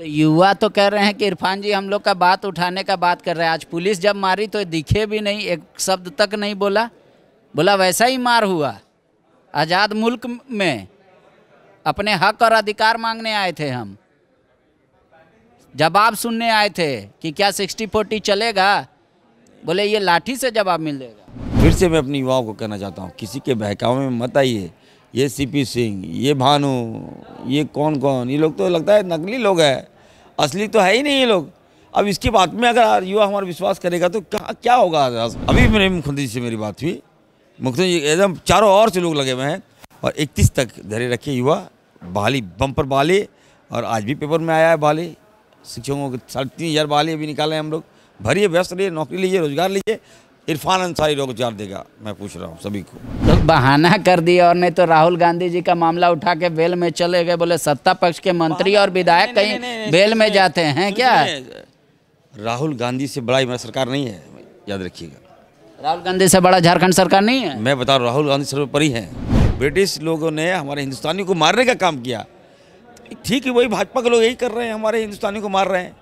तो युवा तो कह रहे हैं कि इरफान जी हम लोग का बात उठाने का बात कर रहे हैं आज पुलिस जब मारी तो दिखे भी नहीं एक शब्द तक नहीं बोला बोला वैसा ही मार हुआ आज़ाद मुल्क में अपने हक और अधिकार मांगने आए थे हम जवाब सुनने आए थे कि क्या सिक्सटी फोर्टी चलेगा बोले ये लाठी से जवाब मिलेगा फिर से मैं अपने युवाओं को कहना चाहता हूँ किसी के बहकावे में मत आइए ये सीपी सिंह ये भानु ये कौन कौन ये लोग तो लगता है नकली लोग है असली तो है ही नहीं ये लोग अब इसकी बात में अगर युवा हमारा विश्वास करेगा तो क्या क्या होगा अभी मेरे मुख्यमंत्री से मेरी बात हुई मुख्यमंत्री एकदम चारों ओर से लोग लगे हुए हैं और 31 तक धरे रखे युवा बहाली बम्पर बहाली और आज भी पेपर में आया है बहाली शिक्षकों के साढ़े तीन हज़ार बहाली अभी निकाले हम लोग भरिए व्यस्त रहिए नौकरी लीजिए रोजगार लीजिए इरफान अंसारी रोजगार देगा मैं पूछ रहा हूँ सभी को बहाना कर दिया और नहीं तो राहुल गांधी जी का मामला उठा के बेल में चले गए बोले सत्ता पक्ष के मंत्री और विधायक कहीं बेल में जाते हैं क्या राहुल गांधी से बड़ा इमरान सरकार नहीं है याद रखिएगा राहुल गांधी से बड़ा झारखंड सरकार नहीं है मैं बता रहा राहुल गांधी सर्वोपरि है ब्रिटिश लोगों ने हमारे हिंदुस्तानियों को मारने का काम किया ठीक है वही भाजपा के लोग यही कर रहे हैं हमारे हिंदुस्तानियों को मार रहे हैं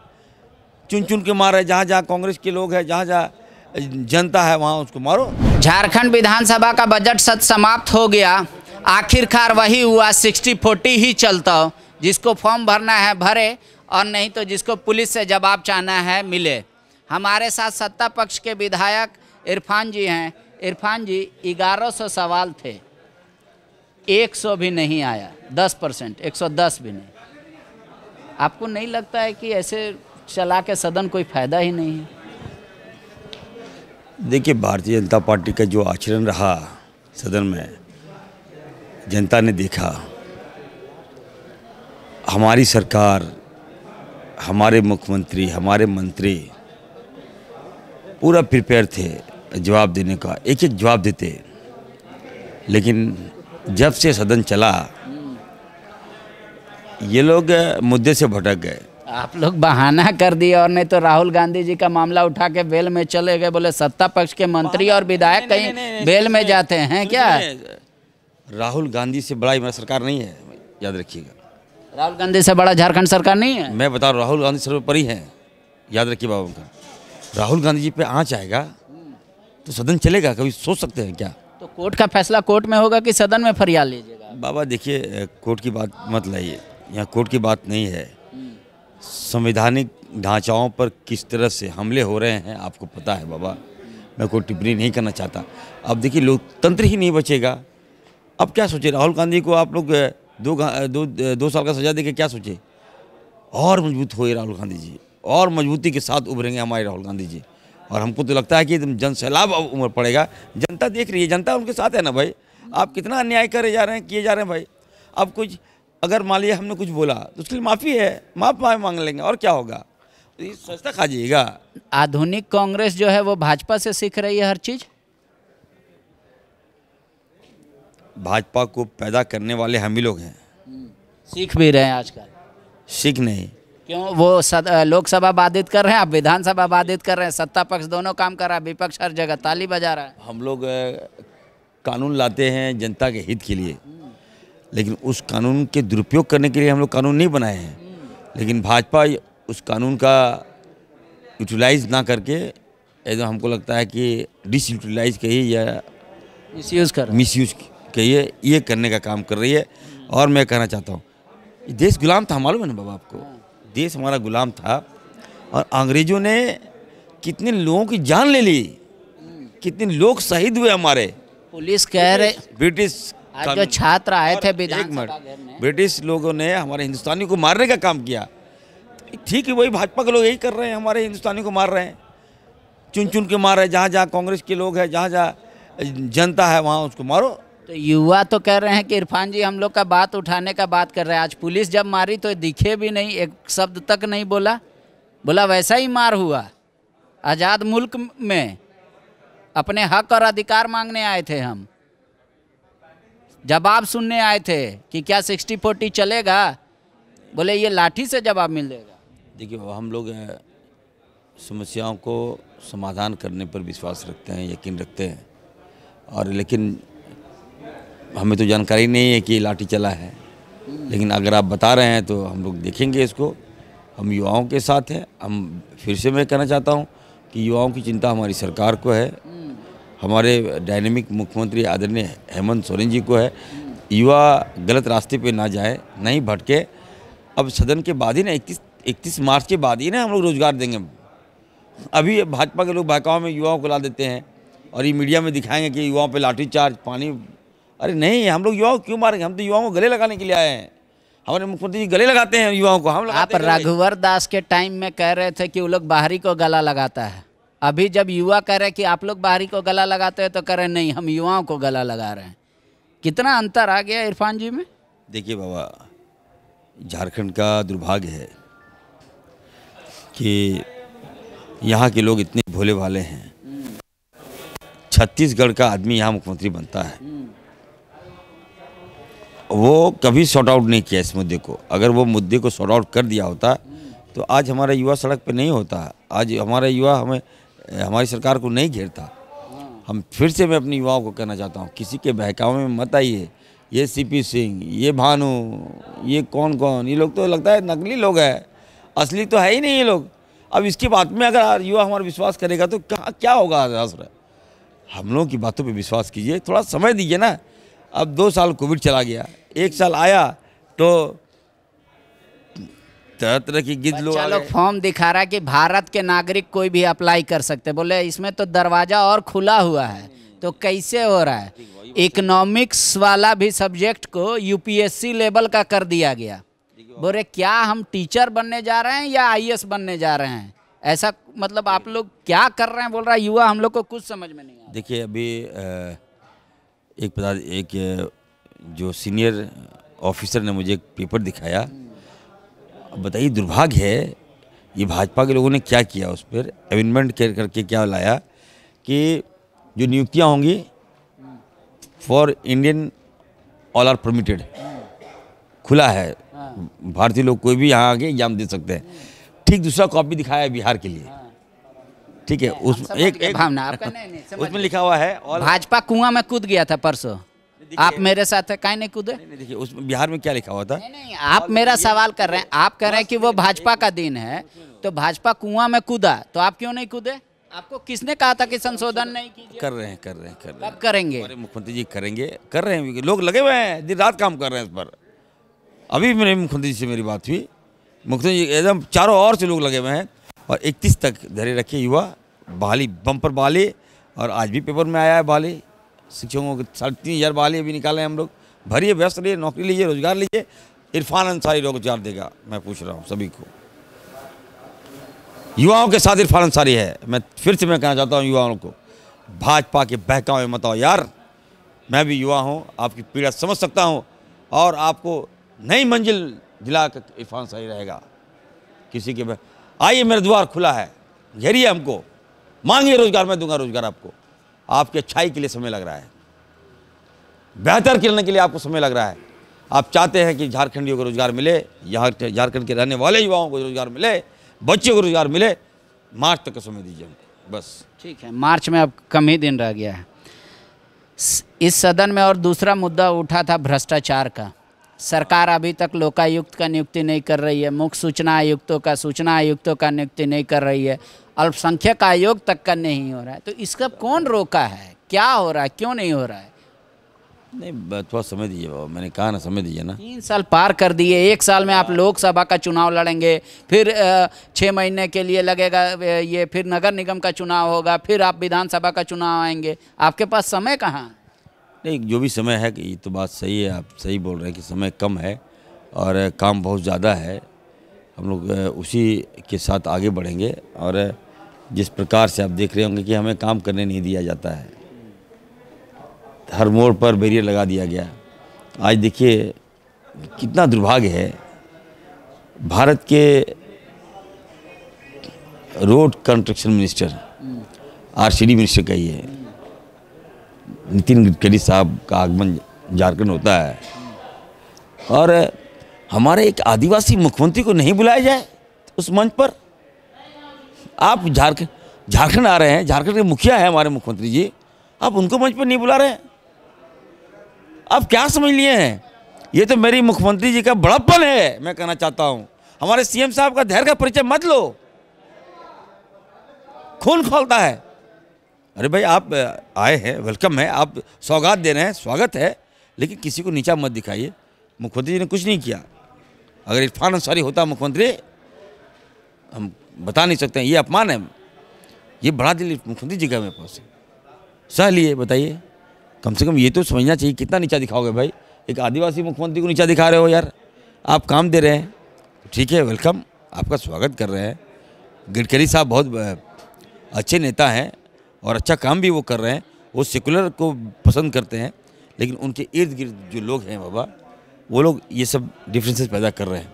चुन चुन के मार रहे हैं जहाँ जहाँ कांग्रेस के लोग हैं जहाँ जहाँ जनता है वहाँ उसको मारो झारखंड विधानसभा का बजट सत्र समाप्त हो गया आखिरकार वही हुआ सिक्सटी फोर्टी ही चलता हो जिसको फॉर्म भरना है भरे और नहीं तो जिसको पुलिस से जवाब चाहना है मिले हमारे साथ सत्ता पक्ष के विधायक इरफान जी हैं इरफान जी ग्यारह सौ सवाल थे एक सौ भी नहीं आया दस परसेंट एक सौ दस भी नहीं आपको नहीं लगता है कि ऐसे चला के सदन कोई फ़ायदा ही नहीं है देखिए भारतीय जनता पार्टी का जो आचरण रहा सदन में जनता ने देखा हमारी सरकार हमारे मुख्यमंत्री हमारे मंत्री पूरा प्रिपेयर थे जवाब देने का एक एक जवाब देते लेकिन जब से सदन चला ये लोग मुद्दे से भटक गए आप लोग बहाना कर दिए और नहीं तो राहुल गांधी जी का मामला उठा के बेल में चले गए बोले सत्ता पक्ष के मंत्री और विधायक कहीं बेल में जाते हैं क्या राहुल गांधी से बड़ा इमरान सरकार नहीं है याद रखिएगा राहुल गांधी से बड़ा झारखंड सरकार नहीं है मैं बता रहा राहुल गांधी सर्वोपरि है याद रखिए बाबा उनका राहुल गांधी जी पे आँच आएगा तो सदन चलेगा कभी सोच सकते हैं क्या तो कोर्ट का फैसला कोर्ट में होगा कि सदन में फरियाद लीजिएगा बाबा देखिए कोर्ट की बात मत लाइए यहाँ कोर्ट की बात नहीं है संवैधानिक ढांचाओं पर किस तरह से हमले हो रहे हैं आपको पता है बाबा मैं कोई टिप्पणी नहीं करना चाहता अब देखिए लोकतंत्र ही नहीं बचेगा अब क्या सोचे राहुल गांधी को आप लोग दो दो दो साल का सजा दे के क्या सोचे और मजबूत हो राहुल गांधी जी और मजबूती के साथ उभरेंगे हमारे राहुल गांधी जी और हमको तो लगता है कि एकदम जन सैलाब अब उम्र पड़ेगा जनता देख रही है जनता उनके साथ है ना भाई आप कितना अन्याय करे जा रहे हैं किए जा रहे हैं भाई अब कुछ अगर मान लिया हमने कुछ बोला तो उसके लिए माफ़ी है माफ मांग लेंगे और क्या होगा तो सस्ता खा जाइएगा आधुनिक कांग्रेस जो है वो भाजपा से सीख रही है हर चीज़ भाजपा को पैदा करने वाले हम ही लोग हैं सीख भी रहे हैं आजकल सीख नहीं क्यों वो लोकसभा बाधित कर रहे हैं आप विधानसभा बाधित कर रहे हैं सत्ता पक्ष दोनों काम कर रहा है विपक्ष हर जगह ताली बजा रहा है हम लोग कानून लाते हैं जनता के हित के लिए लेकिन उस कानून के दुरुपयोग करने के लिए हम लोग कानून नहीं बनाए हैं लेकिन भाजपा उस कानून का यूटिलाइज ना करके एकदम हमको लगता है कि डिस यूटिलाइज कहिए या मिस यूज़ कर मिस यूज़ कहिए ये करने का काम कर रही है और मैं कहना चाहता हूँ देश गुलाम था मालूम है ना बाबा आपको देश हमारा गुलाम था और अंग्रेज़ों ने कितने लोगों की जान ले ली कितने लोग शहीद हुए हमारे पुलिस कह रहे ब्रिटिश आज जो छात्र आए थे विधानसभा ब्रिटिश लोगों ने हमारे हिंदुस्तानी को मारने का काम किया ठीक है वही भाजपा के लोग यही कर रहे हैं हमारे हिंदुस्तानी को मार रहे हैं चुन चुन के मार रहे हैं जहाँ जहाँ कांग्रेस के लोग हैं जहाँ जहाँ जनता है वहाँ उसको मारो तो युवा तो कह रहे हैं कि इरफान जी हम लोग का बात उठाने का बात कर रहे हैं आज पुलिस जब मारी तो दिखे भी नहीं एक शब्द तक नहीं बोला बोला वैसा ही मार हुआ आज़ाद मुल्क में अपने हक और अधिकार मांगने आए थे हम जवाब सुनने आए थे कि क्या सिक्सटी फोर्टी चलेगा बोले ये लाठी से जवाब मिलेगा देखिए हम लोग समस्याओं को समाधान करने पर विश्वास रखते हैं यकीन रखते हैं और लेकिन हमें तो जानकारी नहीं है कि लाठी चला है लेकिन अगर आप बता रहे हैं तो हम लोग देखेंगे इसको हम युवाओं के साथ हैं हम फिर से मैं कहना चाहता हूँ कि युवाओं की चिंता हमारी सरकार को है हमारे डायनेमिक मुख्यमंत्री आदरणीय हेमंत सोरेन जी को है युवा गलत रास्ते पे ना जाए नहीं भटके अब सदन के बाद ही ना इक्कीस इकतीस मार्च के बाद ही ना हम लोग रोज़गार देंगे अभी भाजपा के लोग भाकाओं में युवाओं को ला देते हैं और ये मीडिया में दिखाएंगे कि युवाओं पे लाठीचार्ज पानी अरे नहीं हम लोग युवाओं क्यों मारेंगे हम तो युवाओं को गले लगाने के लिए आए हैं हमारे मुख्यमंत्री जी गले लगाते हैं युवाओं को हम आप रघुवर दास के टाइम में कह रहे थे कि वो लोग बाहरी को गला लगाता है अभी जब युवा कह रहे कि आप लोग बाहरी को गला लगाते हैं तो कह रहे नहीं हम युवाओं को गला लगा रहे हैं कितना अंतर आ गया इरफान जी में देखिए बाबा झारखंड का दुर्भाग्य है कि यहाँ के लोग इतने भोले भाले हैं छत्तीसगढ़ का आदमी यहाँ मुख्यमंत्री बनता है वो कभी सॉर्ट आउट नहीं किया इस मुद्दे को अगर वो मुद्दे को सॉर्ट आउट कर दिया होता तो आज हमारा युवा सड़क पे नहीं होता आज हमारा युवा हमें हमारी सरकार को नहीं घेरता हाँ। हम फिर से मैं अपने युवाओं को कहना चाहता हूँ किसी के बहकावे में मत आइए ये सीपी सिंह ये भानु ये कौन कौन ये लोग तो लगता है नकली लोग है असली तो है ही नहीं ये लोग अब इसकी बात में अगर युवा हमारा विश्वास करेगा तो कहाँ क्या होगा राष्ट्र हम लोगों की बातों पे विश्वास कीजिए थोड़ा समय दीजिए ना अब दो साल कोविड चला गया एक साल आया तो तरह तरह की गिद्ध लोग फॉर्म दिखा रहा है कि भारत के नागरिक कोई भी अप्लाई कर सकते बोले इसमें तो दरवाज़ा और खुला हुआ है तो कैसे हो रहा है इकोनॉमिक्स वाला भी सब्जेक्ट को यूपीएससी लेवल का कर दिया गया बोले क्या हम टीचर बनने जा रहे हैं या आईएएस बनने जा रहे हैं ऐसा मतलब आप लोग क्या कर रहे हैं बोल रहा है युवा हम लोग को कुछ समझ में नहीं देखिए अभी एक पता एक जो सीनियर ऑफिसर ने मुझे पेपर दिखाया अब बताइए दुर्भाग्य है ये भाजपा के लोगों ने क्या किया उस पर अमेंडमेंट करके क्या लाया कि जो नियुक्तियाँ होंगी for Indian all are permitted खुला है भारतीय लोग कोई भी यहाँ आके एग्जाम दे सकते हैं ठीक दूसरा कॉपी दिखाया है बिहार के लिए ठीक है उसमें एक, एक भावना उसमें लिखा हुआ है और भाजपा कुआं में कूद गया था परसों आप मेरे साथ है काहे नहीं कूदे देखिए उस बिहार में क्या लिखा हुआ था नहीं, नहीं आप मेरा सवाल कर रहे हैं आप कह रहे हैं कि वो भाजपा का दिन है तो भाजपा कुआं में कूदा तो आप क्यों नहीं कूदे आपको किसने कहा था कि संशोधन नहीं कीजिए कर रहे हैं कर रहे हैं कर रहे हैं करेंगे मुख्यमंत्री जी करेंगे कर रहे हैं लोग लगे हुए हैं दिन रात काम कर रहे हैं इस पर अभी मेरे मुख्यमंत्री जी से मेरी बात हुई मुख्यमंत्री जी एकदम चारों ओर से लोग लगे हुए हैं और इकतीस तक धरे रखे युवा बहाली बम पर बहाली और आज भी पेपर में आया है बहाली शिक्षकों के साढ़े तीन हज़ार बहाली अभी निकाले हम लोग भरिए व्यस्त रहिए नौकरी लीजिए रोजगार लीजिए इरफान अंसारी रोजगार देगा मैं पूछ रहा हूँ सभी को युवाओं के साथ इरफान अंसारी है मैं फिर से मैं कहना चाहता हूँ युवाओं को भाजपा के बहकाव में मत आओ यार मैं भी युवा हूँ आपकी पीड़ा समझ सकता हूँ और आपको नई मंजिल दिला कर इरफान सही रहेगा किसी के आइए मेरा द्वार खुला है घेरिए हमको मांगिए रोज़गार मैं दूंगा रोज़गार आपको आपकी अच्छाई के लिए समय लग रहा है बेहतर करने के लिए आपको समय लग रहा है आप चाहते हैं कि झारखंडियों को रोज़गार मिले यहाँ झारखंड के रहने वाले युवाओं को रोज़गार मिले बच्चों को रोज़गार मिले मार्च तक का समय दीजिए हमको बस ठीक है मार्च में अब कम ही दिन रह गया है इस सदन में और दूसरा मुद्दा उठा था भ्रष्टाचार का सरकार अभी तक लोकायुक्त का नियुक्ति नहीं कर रही है मुख्य सूचना आयुक्तों का सूचना आयुक्तों का नियुक्ति नहीं कर रही है अल्पसंख्यक आयोग तक का नहीं हो रहा है तो इसका कौन रोका है क्या हो रहा है क्यों नहीं हो रहा है नहीं थोड़ा तो समय दीजिए बाबा मैंने कहा ना समय दीजिए ना तीन साल पार कर दिए एक साल में आप हाँ। लोकसभा का चुनाव लड़ेंगे फिर छः महीने के लिए लगेगा ये फिर नगर निगम का चुनाव होगा फिर आप विधानसभा का चुनाव आएंगे आपके पास समय कहाँ है नहीं जो भी समय है ये तो बात सही है आप सही बोल रहे हैं कि समय कम है और काम बहुत ज़्यादा है हम लोग उसी के साथ आगे बढ़ेंगे और जिस प्रकार से आप देख रहे होंगे कि हमें काम करने नहीं दिया जाता है हर मोड़ पर बैरियर लगा दिया गया आज देखिए कितना दुर्भाग्य है भारत के road construction minister hmm. RCD minister कहिए नितिन गडकरी साहब का आगमन झारखंड होता है और हमारे एक आदिवासी मुख्यमंत्री को नहीं बुलाया जाए उस मंच पर आप झारखंड झारखंड आ रहे हैं झारखंड के मुखिया हैं हमारे मुख्यमंत्री जी आप उनको मंच पर नहीं बुला रहे हैं आप क्या समझ लिए हैं ये तो मेरी मुख्यमंत्री जी का बड़प्पन है मैं कहना चाहता हूँ हमारे सीएम साहब का धैर्य का परिचय मत लो खून खोलता है अरे भाई आप आए हैं वेलकम है आप सौगात दे रहे हैं स्वागत है लेकिन किसी को नीचा मत दिखाइए मुख्यमंत्री जी ने कुछ नहीं किया अगर इरफान अंसारी होता मुख्यमंत्री हम बता नहीं सकते हैं ये अपमान है ये बड़ा दिल मुख्यमंत्री जी का मेरे पास सह लिए बताइए कम से कम ये तो समझना चाहिए कितना नीचा दिखाओगे भाई एक आदिवासी मुख्यमंत्री को नीचा दिखा रहे हो यार आप काम दे रहे हैं ठीक है वेलकम आपका स्वागत कर रहे हैं गडकरी साहब बहुत अच्छे नेता हैं और अच्छा काम भी वो कर रहे हैं वो सेकुलर को पसंद करते हैं लेकिन उनके इर्द गिर्द जो लोग हैं बाबा वो लोग ये सब डिफरेंसेस पैदा कर रहे हैं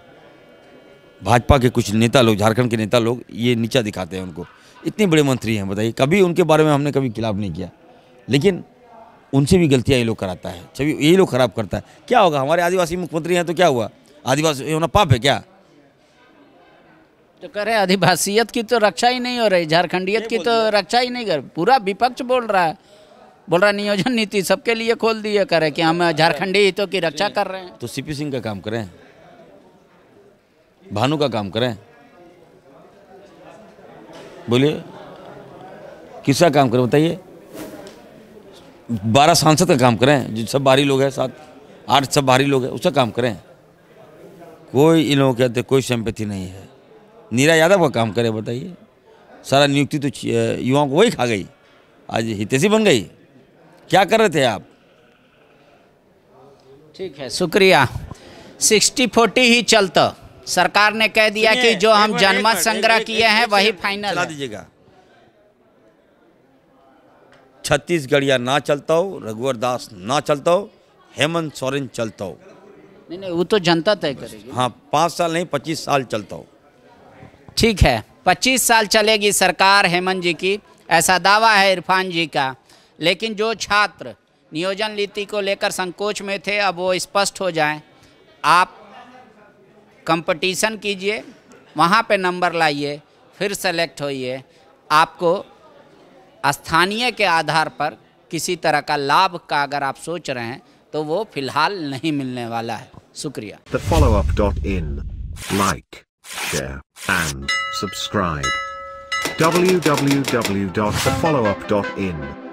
भाजपा के कुछ नेता लोग झारखंड के नेता लोग ये नीचा दिखाते हैं उनको इतने बड़े मंत्री हैं बताइए कभी उनके बारे में हमने कभी खिलाफ नहीं किया लेकिन उनसे भी गलतियाँ ये लोग कराता है छवि यही लोग खराब करता है क्या होगा हमारे आदिवासी मुख्यमंत्री हैं तो क्या हुआ आदिवासी होना पाप है क्या तो कह रहे अधिभाषीयत की तो रक्षा ही नहीं हो रही झारखंडियत की तो रक्षा ही नहीं कर पूरा विपक्ष बोल रहा है बोल रहा नियोजन नीति सबके लिए खोल दी है रहे कि हम झारखंडी हितों की रक्षा कर रहे हैं तो सीपी सिंह का काम करें भानु का काम करें बोलिए किसका काम करें बताइए बारह सांसद का काम करें जो सब बाहरी लोग हैं साथ आठ सब बाहरी लोग हैं उसका काम करें कोई इन लोगों के कोई सम्पत्ति नहीं है नीरा यादव का काम करे बताइए सारा नियुक्ति तो युवाओं को वही खा गई आज हितेशी बन गई क्या कर रहे थे आप ठीक है शुक्रिया सिक्सटी फोर्टी ही चलता सरकार ने कह दिया कि जो हम जनमत संग्रह किए हैं वही फाइनल चला दीजिएगा छत्तीसगढ़िया ना चलता हो रघुवर दास ना चलता हो हेमंत सोरेन चलता हो नहीं नहीं वो तो जनता तय करेगी हाँ पाँच साल नहीं पच्चीस साल चलता हो ठीक है 25 साल चलेगी सरकार हेमंत जी की ऐसा दावा है इरफान जी का लेकिन जो छात्र नियोजन नीति को लेकर संकोच में थे अब वो स्पष्ट हो जाएं आप कंपटीशन कीजिए वहाँ पे नंबर लाइए फिर सेलेक्ट होइए आपको स्थानीय के आधार पर किसी तरह का लाभ का अगर आप सोच रहे हैं तो वो फिलहाल नहीं मिलने वाला है शुक्रिया the follow up dot in like share, and subscribe. www.thefollowup.in